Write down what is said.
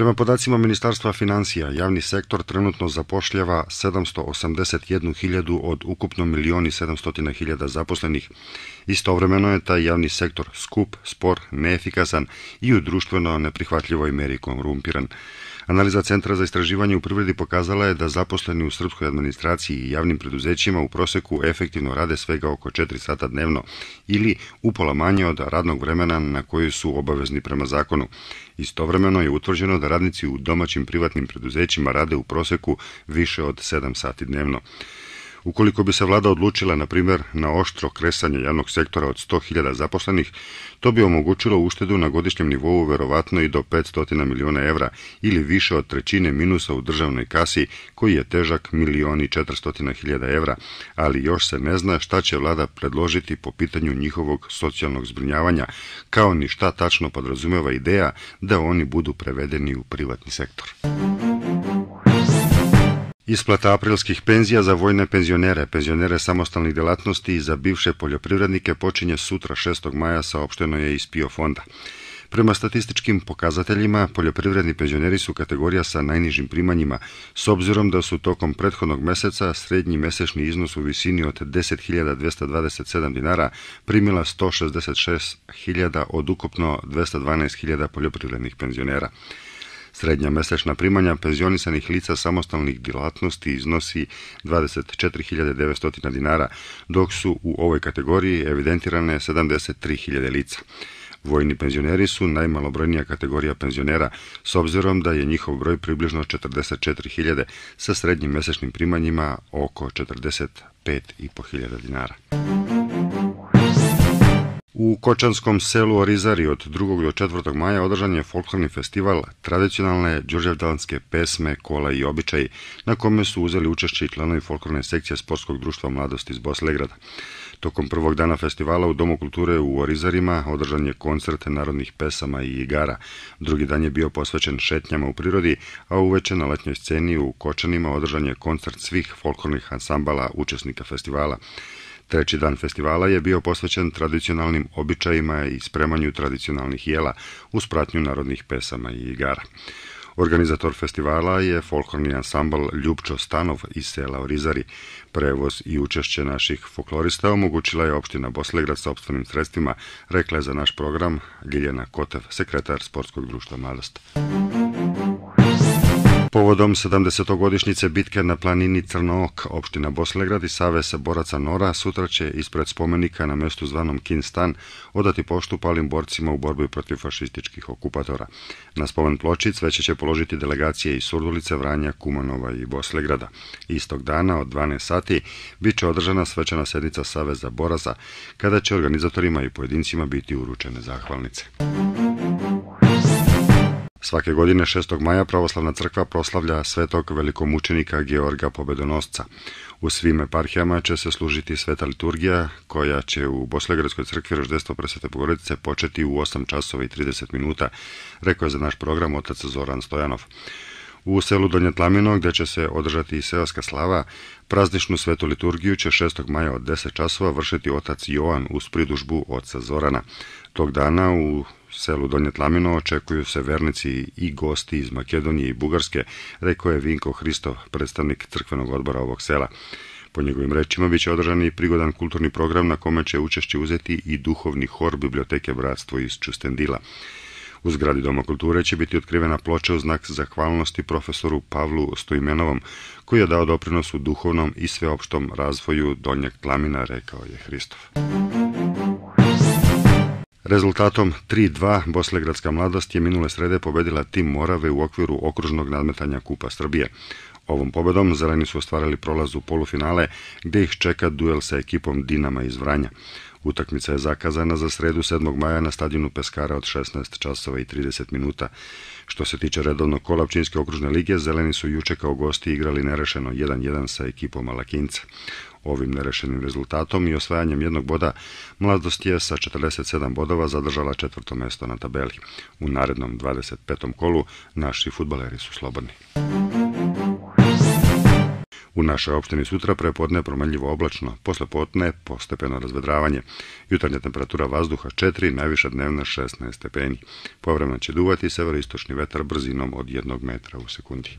Prema podacima Ministarstva financija, javni sektor trenutno zapošljava 781.000 od ukupno 1.700.000 zaposlenih. Istovremeno je taj javni sektor skup, spor, neefikasan i u društveno neprihvatljivoj meri korumpiran. Analiza Centra za istraživanje u privredi pokazala je da zaposleni u srpskoj administraciji i javnim preduzećima u proseku efektivno rade svega oko 4 sata dnevno ili upola manje od radnog vremena na koji su obavezni prema zakonu. Istovremeno je utvrđeno da radnici u domaćim privatnim preduzećima rade u proseku više od 7 sati dnevno. Ukoliko bi se vlada odlučila, na primjer, na oštro kresanje javnog sektora od 100.000 zaposlenih, to bi omogućilo uštedu na godišnjem nivou verovatno i do 500 miliona evra ili više od trećine minusa u državnoj kasi koji je težak milioni 400.000 evra, ali još se ne zna šta će vlada predložiti po pitanju njihovog socijalnog zbrinjavanja, kao ni šta tačno podrazumeva ideja da oni budu prevedeni u privatni sektor. Isplata aprilskih penzija za vojne penzionere, penzionere samostalnih delatnosti i za bivše poljoprivrednike počinje sutra 6. maja saopšteno je iz PIO fonda. Prema statističkim pokazateljima, poljoprivredni penzioneri su kategorija sa najnižim primanjima, s obzirom da su tokom prethodnog meseca srednji mesečni iznos u visini od 10.227 dinara primila 166.000 od ukupno 212.000 poljoprivrednih penzionera. Srednja mesečna primanja penzionisanih lica samostalnih djelatnosti iznosi 24.900 dinara, dok su u ovoj kategoriji evidentirane 73.000 lica. Vojni penzioneri su najmalobrojnija kategorija penzionera, s obzirom da je njihov broj približno 44.000 sa srednjim mesečnim primanjima oko 45.500 dinara. U Kočanskom selu Orizari od 2. do 4. maja održan je folklorni festival tradicionalne đurđevdanske pesme, kola i običaji, na kome su uzeli učešće i članovi folklorne sekcije Sportskog društva Mladost iz Boslegrada. Tokom prvog dana festivala u Domu kulture u Orizarima održan je koncert narodnih pesama i igara. Drugi dan je bio posvećen šetnjama u prirodi, a uveče na letnjoj sceni u Kočanima održan je koncert svih folklornih ansambala učesnika festivala. Treći dan festivala je bio posvećen tradicionalnim običajima i spremanju tradicionalnih jela uz pratnju narodnih pesama i igara. Organizator festivala je folklorni ansambl Ljubčo Stanov iz sela Orizari. Prevoz i učešće naših folklorista omogućila je opština Bosilegrad sa opstvenim sredstvima, rekla je za naš program Giljana Kotev, sekretar Sportskog društva Mladost. Povodom 70-godišnjice bitke na planini Crnook, opština Boslegrad i Savez boraca Nora sutra će ispred spomenika na mestu zvanom Kinstan odati poštu palim borcima u borbi protiv fašističkih okupatora. Na spomen ploči cveće će položiti delegacije iz Surdulice, Vranja, Kumanova i Boslegrada. Istog dana od 12 sati biće održana svečana sednica Saveza boraca kada će organizatorima i pojedincima biti uručene zahvalnice. Svake godine 6. maja Pravoslavna crkva proslavlja svetog velikomučenika Georga Pobedonosca. U svim eparhijama će se služiti sveta liturgija, koja će u Boslegradskoj crkvi Roždestvo Presvete Bogorodice početi u 8 časova i 30 minuta, rekao je za naš program otac Zoran Stojanov. U selu Donje Tlamino, gde će se održati i seoska slava, prazničnu svetu liturgiju će 6. maja od 10 časova vršiti otac Jovan uz pridužbu oca Zorana. Tog dana u selu Donje Tlamino očekuju se vernici i gosti iz Makedonije i Bugarske, rekao je Vinko Hristov, predstavnik crkvenog odbora ovog sela. Po njegovim rečima biće održan i prigodan kulturni program na kome će učešće uzeti i duhovni hor biblioteke Bratstvo iz Čustendila. U zgradi Doma kulture će biti otkrivena ploča u znak zahvalnosti profesoru Pavlu Stojmenovom, koji je dao doprinos u duhovnom i sveopštom razvoju Donjeg plamina, rekao je Hristov. Rezultatom 3-2 Boslegradska mladost je minule srede pobedila tim Morave u okviru okružnog nadmetanja Kupa Srbije. Ovom pobedom zeleni su ostvarili prolaz u polufinale gde ih čeka duel sa ekipom Dinama iz Vranja. Utakmica je zakazana za sredu 7. maja na stadionu Peskara od 16 časova i 30 minuta. Što se tiče redovnog kola Pčinjske okružne lige, zeleni su juče kao gosti igrali nerešeno 1-1 sa ekipom Alakinca. Ovim nerešenim rezultatom i osvajanjem jednog boda, mladost je sa 47 bodova zadržala četvrto mesto na tabeli. U narednom 25. kolu naši futbaleri su slobodni. U našoj opštini sutra prepodne promenljivo oblačno, posle potne postepeno razvedravanje. Jutarnja temperatura vazduha 4, najviša dnevna 16 stepeni. Povremeno će duvati severoistočni vetar brzinom od 1 metra u sekundi.